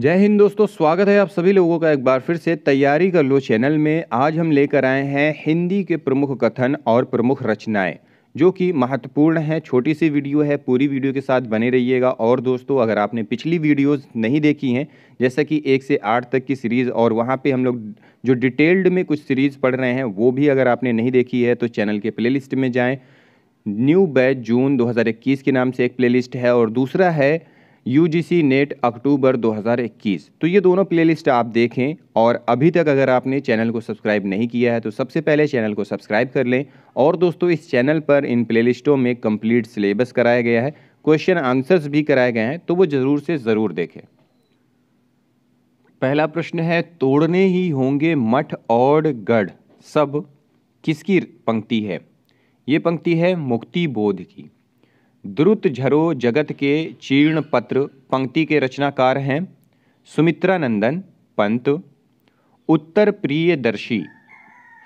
जय हिंद दोस्तों स्वागत है आप सभी लोगों का एक बार फिर से तैयारी कर लो चैनल में आज हम लेकर आए हैं हिंदी के प्रमुख कथन और प्रमुख रचनाएं जो कि महत्वपूर्ण है छोटी सी वीडियो है पूरी वीडियो के साथ बने रहिएगा और दोस्तों अगर आपने पिछली वीडियोस नहीं देखी हैं जैसे कि एक से आठ तक की सीरीज़ और वहाँ पे हम लोग जो डिटेल्ड में कुछ सीरीज़ पढ़ रहे हैं वो भी अगर आपने नहीं देखी है तो चैनल के प्ले में जाएँ न्यू बैच जून दो के नाम से एक प्ले है और दूसरा है यू जी सी नेट अक्टूबर 2021 तो ये दोनों प्लेलिस्ट आप देखें और अभी तक अगर आपने चैनल को सब्सक्राइब नहीं किया है तो सबसे पहले चैनल को सब्सक्राइब कर लें और दोस्तों इस चैनल पर इन प्लेलिस्टों में कंप्लीट सिलेबस कराया गया है क्वेश्चन आंसर्स भी कराए गए हैं तो वो ज़रूर से ज़रूर देखें पहला प्रश्न है तोड़ने ही होंगे मठ और गढ़ सब किसकी पंक्ति है ये पंक्ति है मुक्ति बोध की द्रुत झरो जगत के चीर्ण पत्र पंक्ति के रचनाकार हैं सुमित्रा नंदन पंत उत्तर प्रियदर्शी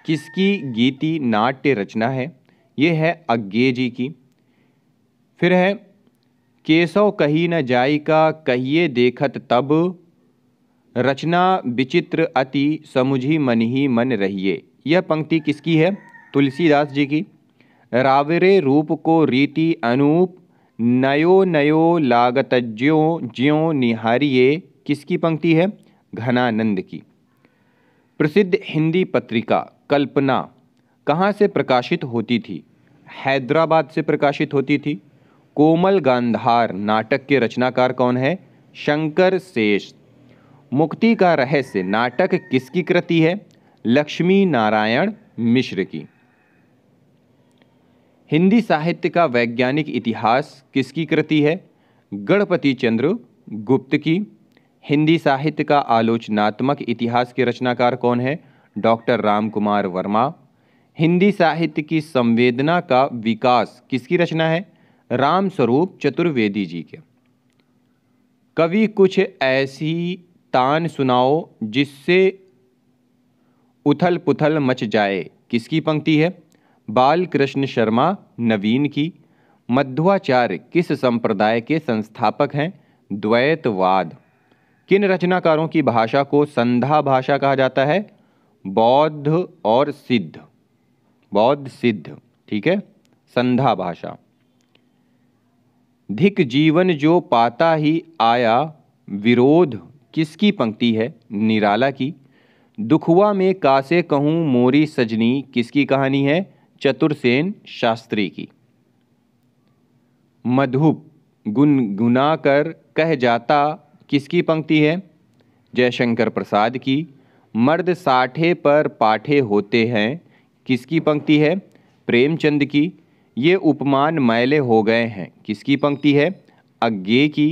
किसकी गीति नाट्य रचना है ये है अज्ञे जी की फिर है केसव कही न जाई का कहिए देखत तब रचना विचित्र अति समुझी मन ही मन रहिए यह पंक्ति किसकी है तुलसीदास जी की राविरे रूप को रीति अनूप नयो नयो लागतज्यो ज्यो निहारिये किसकी पंक्ति है घनानंद की प्रसिद्ध हिंदी पत्रिका कल्पना कहाँ से प्रकाशित होती थी हैदराबाद से प्रकाशित होती थी कोमल गांधार नाटक के रचनाकार कौन है शंकर शेष मुक्ति का रहस्य नाटक किसकी कृति है लक्ष्मी नारायण मिश्र की हिंदी साहित्य का वैज्ञानिक इतिहास किसकी कृति है गणपति चंद्र गुप्त की हिंदी साहित्य का आलोचनात्मक इतिहास के रचनाकार कौन है डॉक्टर राम कुमार वर्मा हिंदी साहित्य की संवेदना का विकास किसकी रचना है राम स्वरूप चतुर्वेदी जी के कवि कुछ ऐसी तान सुनाओ जिससे उथल पुथल मच जाए किसकी पंक्ति है बाल कृष्ण शर्मा नवीन की मध्वाचार्य किस संप्रदाय के संस्थापक हैं द्वैतवाद किन रचनाकारों की भाषा को संधा भाषा कहा जाता है बौद्ध और सिद्ध बौद्ध सिद्ध ठीक है संधा भाषा धिक जीवन जो पाता ही आया विरोध किसकी पंक्ति है निराला की दुखुआ में कासे कहूँ मोरी सजनी किसकी कहानी है चतुरसेन शास्त्री की मधुप गुनगुना कर कह जाता किसकी पंक्ति है जयशंकर प्रसाद की मर्द साठे पर पाठे होते हैं किसकी पंक्ति है प्रेमचंद की ये उपमान मैले हो गए हैं किसकी पंक्ति है अज्ञे की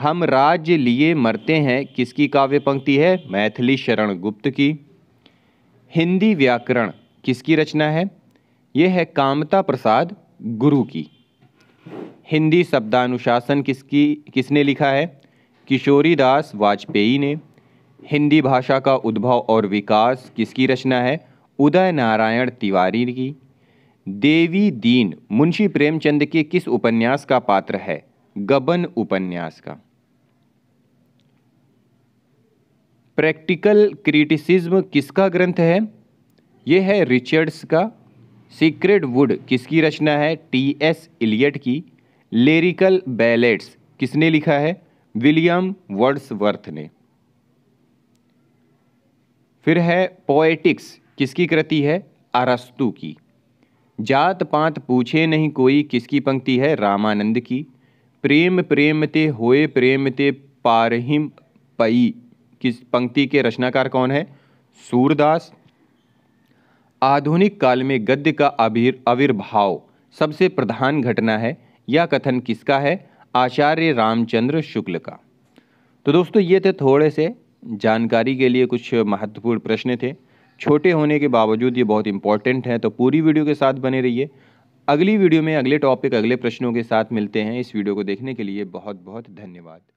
हम राज्य लिए मरते हैं किसकी काव्य पंक्ति है मैथिली शरण गुप्त की हिंदी व्याकरण किसकी रचना है ये है कामता प्रसाद गुरु की हिंदी शब्दानुशासन किसकी किसने लिखा है किशोरी दास वाजपेयी ने हिंदी भाषा का उद्भव और विकास किसकी रचना है उदय नारायण तिवारी की देवी दीन मुंशी प्रेमचंद के किस उपन्यास का पात्र है गबन उपन्यास का प्रैक्टिकल क्रिटिसिज्म किसका ग्रंथ है यह है रिचर्ड्स का सीक्रेट वुड किसकी रचना है टी एस इलियट की लेरिकल बैलेट्स किसने लिखा है विलियम वर्ड्सवर्थ ने फिर है पोएटिक्स किसकी कृति है अरस्तु की जात पात पूछे नहीं कोई किसकी पंक्ति है रामानंद की प्रेम प्रेम ते होए प्रेम ते पारहिम पई किस पंक्ति के रचनाकार कौन है सूरदास आधुनिक काल में गद्य का अभिर आविर्भाव सबसे प्रधान घटना है यह कथन किसका है आचार्य रामचंद्र शुक्ल का तो दोस्तों ये थे थोड़े से जानकारी के लिए कुछ महत्वपूर्ण प्रश्न थे छोटे होने के बावजूद ये बहुत इंपॉर्टेंट हैं तो पूरी वीडियो के साथ बने रहिए अगली वीडियो में अगले टॉपिक अगले प्रश्नों के साथ मिलते हैं इस वीडियो को देखने के लिए बहुत बहुत धन्यवाद